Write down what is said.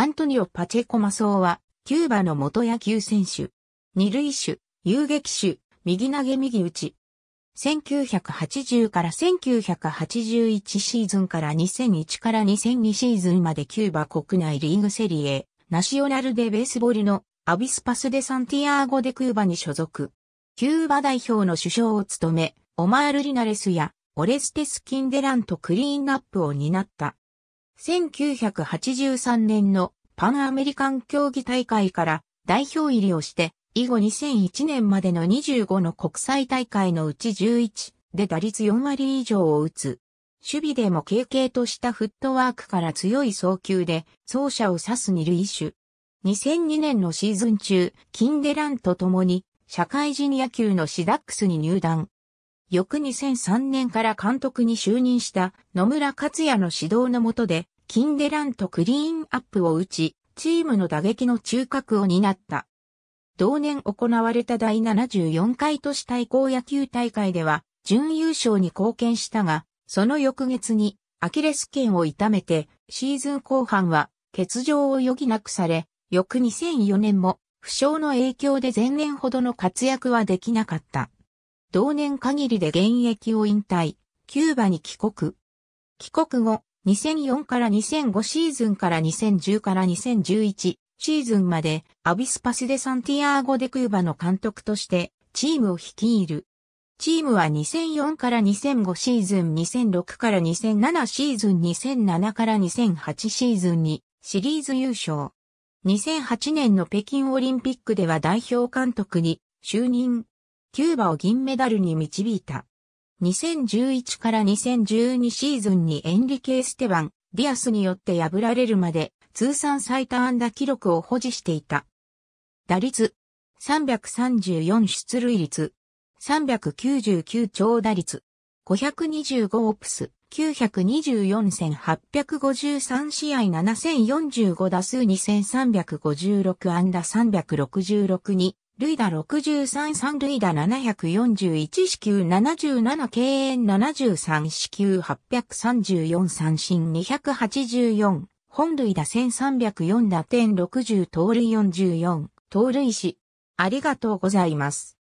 アントニオ・パチェコ・マソーは、キューバの元野球選手。二塁手、遊撃手、右投げ右打ち。1980から1981シーズンから2001から2002シーズンまでキューバ国内リーグセリエ、ナショナルデベースボールのアビスパスデサンティアーゴデ・クーバに所属。キューバ代表の首相を務め、オマール・リナレスやオレステス・キンデランとクリーンアップを担った。1983年のパンアメリカン競技大会から代表入りをして、以後2001年までの25の国際大会のうち11で打率4割以上を打つ。守備でも軽々としたフットワークから強い送球で走者を指す二塁手。2002年のシーズン中、キンデランと共に社会人野球のシダックスに入団。翌2003年から監督に就任した野村克也の指導の下で、キンデランとクリーンアップを打ち、チームの打撃の中核を担った。同年行われた第74回都市対抗野球大会では、準優勝に貢献したが、その翌月にアキレス腱を痛めて、シーズン後半は欠場を余儀なくされ、翌2004年も負傷の影響で前年ほどの活躍はできなかった。同年限りで現役を引退、キューバに帰国。帰国後、2004から2005シーズンから2010から2011シーズンまでアビスパスでサンティアーゴ・デ・クーバの監督としてチームを率いる。チームは2004から2005シーズン、2006から2007シーズン、2007から2008シーズンにシリーズ優勝。2008年の北京オリンピックでは代表監督に就任。キューバを銀メダルに導いた。2011から2012シーズンにエンリケ・エステバン、ディアスによって破られるまで通算最多安打記録を保持していた。打率334出塁率399長打率525オプス924戦853試合7045打数2356安打366に塁打63三塁打741四球77敬遠73四球834三振284本塁打1304打点60盗塁44盗塁死ありがとうございます。